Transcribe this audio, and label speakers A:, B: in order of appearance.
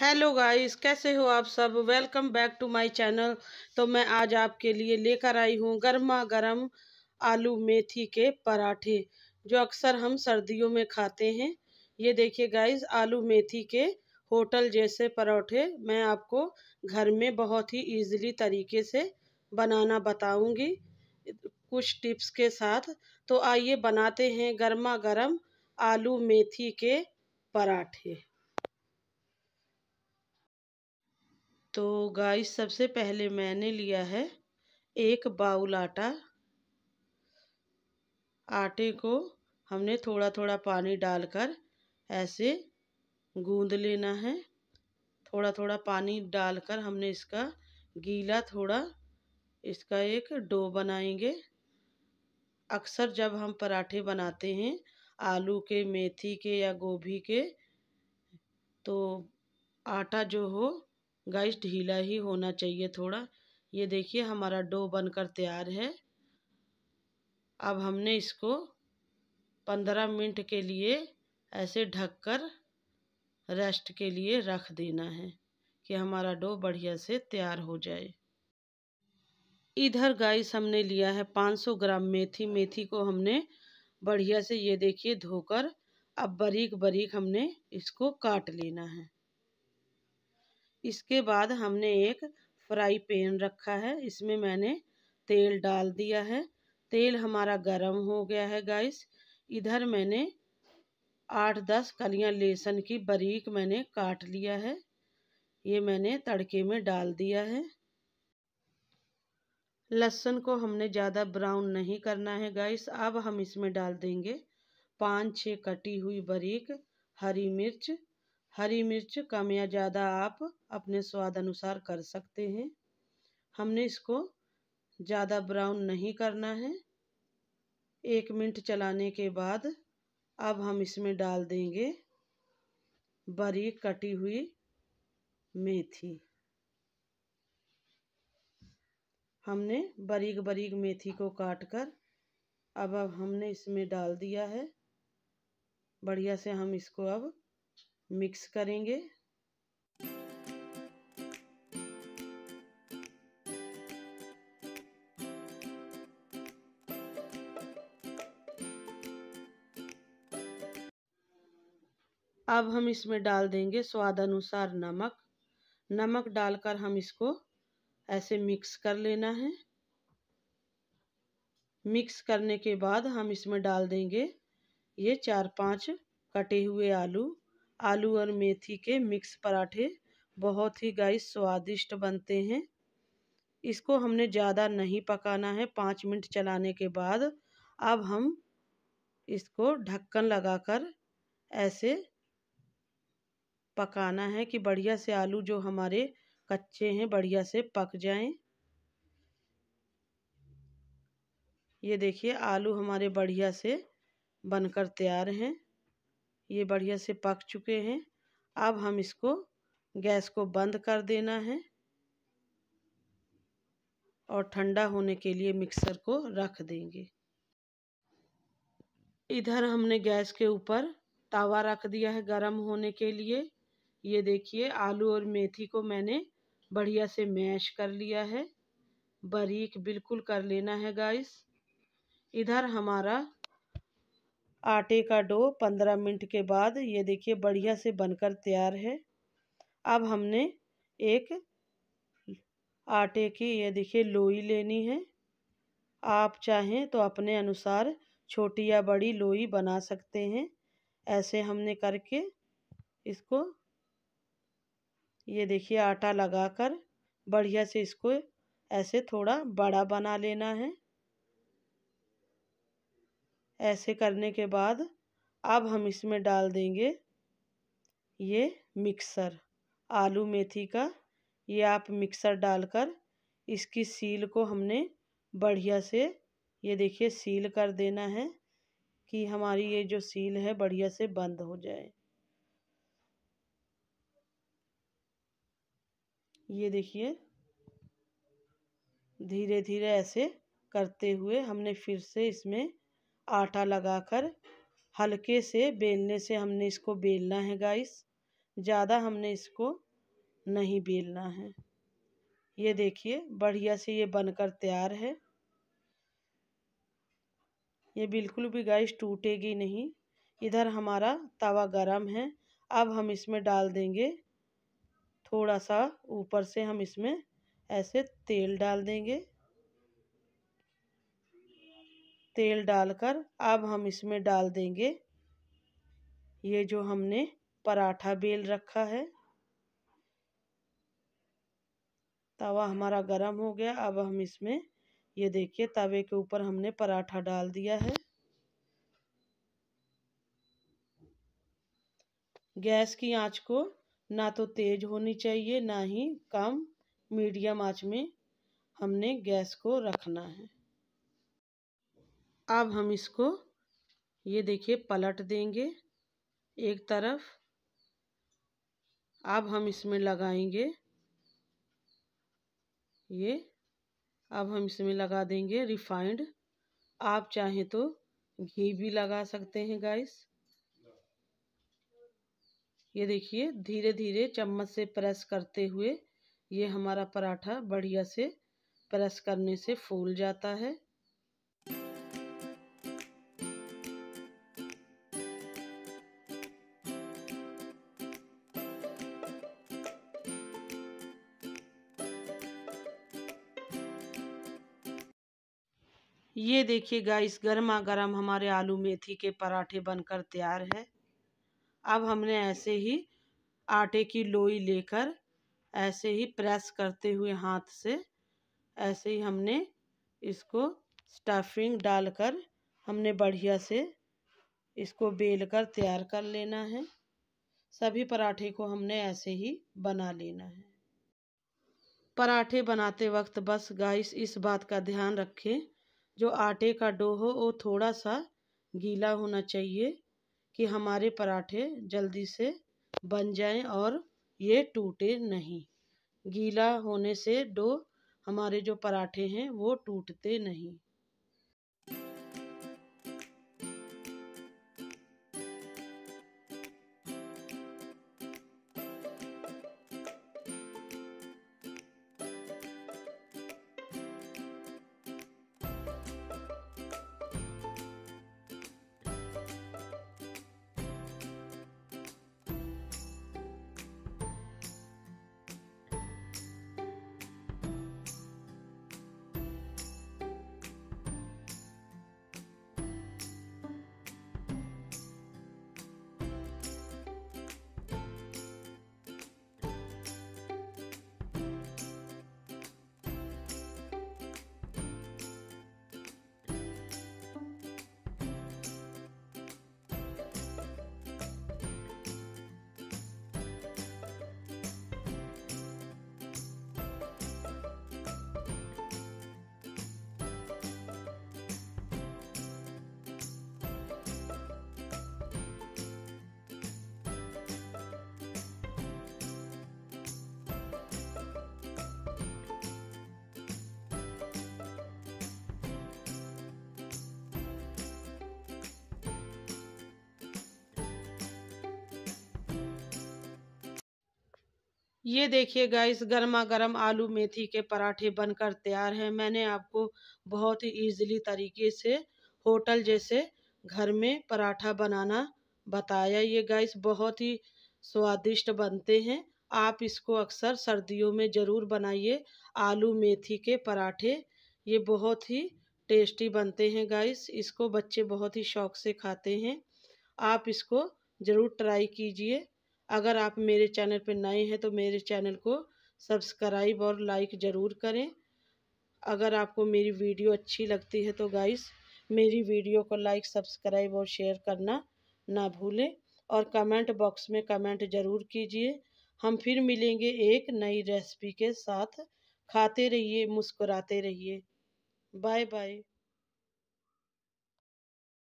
A: hello guys कैसे हो आप सब welcome back to my channel तो मैं आज आपके लिए लेकर आई हूँ गर्मा गर्म आलू मेथी के पराठे जो अक्सर हम सर्दियों में खाते हैं ये देखिए गाइस आलू मेथी के होटल जैसे पराठे मैं आपको घर में बहुत ही इजीली तरीके से बनाना बताऊंगी कुछ टिप्स के साथ तो आइए बनाते हैं गर्मा गर्म आलू मेथी के पराठे तो गाइस सबसे पहले मैंने लिया है एक बाउल आटा आटे को हमने थोड़ा थोड़ा पानी डालकर ऐसे गूंद लेना है थोड़ा थोड़ा पानी डालकर हमने इसका गीला थोड़ा इसका एक डो बनाएंगे अक्सर जब हम पराठे बनाते हैं आलू के मेथी के या गोभी के तो आटा जो हो गाइस ढीला ही होना चाहिए थोड़ा ये देखिए हमारा डो बनकर तैयार है अब हमने इसको पंद्रह मिनट के लिए ऐसे ढककर रेस्ट के लिए रख देना है कि हमारा डो बढ़िया से तैयार हो जाए इधर गाइस हमने लिया है 500 ग्राम मेथी मेथी को हमने बढ़िया से ये देखिए धोकर अब बारीक बारीक हमने इसको काट लेना है इसके बाद हमने एक फ्राई पैन रखा है इसमें मैंने तेल डाल दिया है तेल हमारा गरम हो गया है गाइस इधर मैंने आठ दस कलियां लहसुन की बारीक मैंने काट लिया है ये मैंने तड़के में डाल दिया है लहसुन को हमने ज़्यादा ब्राउन नहीं करना है गाइस अब हम इसमें डाल देंगे पाँच छः कटी हुई बारीक हरी मिर्च हरी मिर्च कम या ज़्यादा आप अपने स्वाद अनुसार कर सकते हैं हमने इसको ज़्यादा ब्राउन नहीं करना है एक मिनट चलाने के बाद अब हम इसमें डाल देंगे बारीक कटी हुई मेथी हमने बारीक बारीक मेथी को काट कर अब अब हमने इसमें डाल दिया है बढ़िया से हम इसको अब मिक्स करेंगे अब हम इसमें डाल देंगे स्वाद अनुसार नमक नमक डालकर हम इसको ऐसे मिक्स कर लेना है मिक्स करने के बाद हम इसमें डाल देंगे ये चार पांच कटे हुए आलू आलू और मेथी के मिक्स पराठे बहुत ही गाइस स्वादिष्ट बनते हैं इसको हमने ज़्यादा नहीं पकाना है पाँच मिनट चलाने के बाद अब हम इसको ढक्कन लगाकर ऐसे पकाना है कि बढ़िया से आलू जो हमारे कच्चे हैं बढ़िया से पक जाएं ये देखिए आलू हमारे बढ़िया से बनकर तैयार हैं ये बढ़िया से पक चुके हैं अब हम इसको गैस को बंद कर देना है और ठंडा होने के लिए मिक्सर को रख देंगे इधर हमने गैस के ऊपर तवा रख दिया है गरम होने के लिए ये देखिए आलू और मेथी को मैंने बढ़िया से मैश कर लिया है बारीक बिल्कुल कर लेना है गाइस इधर हमारा आटे का डो पंद्रह मिनट के बाद ये देखिए बढ़िया से बनकर तैयार है अब हमने एक आटे की ये देखिए लोई लेनी है आप चाहें तो अपने अनुसार छोटी या बड़ी लोई बना सकते हैं ऐसे हमने करके इसको ये देखिए आटा लगाकर बढ़िया से इसको ऐसे थोड़ा बड़ा बना लेना है ऐसे करने के बाद अब हम इसमें डाल देंगे ये मिक्सर आलू मेथी का ये आप मिक्सर डालकर इसकी सील को हमने बढ़िया से ये देखिए सील कर देना है कि हमारी ये जो सील है बढ़िया से बंद हो जाए ये देखिए धीरे धीरे ऐसे करते हुए हमने फिर से इसमें आटा लगाकर हल्के से बेलने से हमने इसको बेलना है गाइस ज़्यादा हमने इसको नहीं बेलना है ये देखिए बढ़िया से ये बनकर तैयार है ये बिल्कुल भी गाइस टूटेगी नहीं इधर हमारा तवा गरम है अब हम इसमें डाल देंगे थोड़ा सा ऊपर से हम इसमें ऐसे तेल डाल देंगे तेल डालकर अब हम इसमें डाल देंगे ये जो हमने पराठा बेल रखा है तवा हमारा गरम हो गया अब हम इसमें ये देखिए तवे के ऊपर हमने पराठा डाल दिया है गैस की आंच को ना तो तेज होनी चाहिए ना ही कम मीडियम आंच में हमने गैस को रखना है अब हम इसको ये देखिए पलट देंगे एक तरफ अब हम इसमें लगाएंगे ये अब हम इसमें लगा देंगे रिफाइंड आप चाहें तो घी भी लगा सकते हैं गाइस ये देखिए धीरे धीरे चम्मच से प्रेस करते हुए ये हमारा पराठा बढ़िया से प्रेस करने से फूल जाता है ये देखिए गाइस गर्मा गर्म हमारे आलू मेथी के पराठे बनकर तैयार है अब हमने ऐसे ही आटे की लोई लेकर ऐसे ही प्रेस करते हुए हाथ से ऐसे ही हमने इसको स्टफिंग डालकर हमने बढ़िया से इसको बेल कर तैयार कर लेना है सभी पराठे को हमने ऐसे ही बना लेना है पराठे बनाते वक्त बस गाइस इस बात का ध्यान रखें जो आटे का डो हो वो थोड़ा सा गीला होना चाहिए कि हमारे पराठे जल्दी से बन जाएं और ये टूटे नहीं गीला होने से डो हमारे जो पराठे हैं वो टूटते नहीं ये देखिए गाइस गर्मा गर्म आलू मेथी के पराठे बनकर तैयार हैं मैंने आपको बहुत ही ईजिली तरीके से होटल जैसे घर में पराठा बनाना बताया ये गाइस बहुत ही स्वादिष्ट बनते हैं आप इसको अक्सर सर्दियों में ज़रूर बनाइए आलू मेथी के पराठे ये बहुत ही टेस्टी बनते हैं गाइस इसको बच्चे बहुत ही शौक से खाते हैं आप इसको ज़रूर ट्राई कीजिए अगर आप मेरे चैनल पर नए हैं तो मेरे चैनल को सब्सक्राइब और लाइक ज़रूर करें अगर आपको मेरी वीडियो अच्छी लगती है तो गाइस मेरी वीडियो को लाइक सब्सक्राइब और शेयर करना ना भूलें और कमेंट बॉक्स में कमेंट ज़रूर कीजिए हम फिर मिलेंगे एक नई रेसिपी के साथ खाते रहिए मुस्कुराते रहिए बाय बाय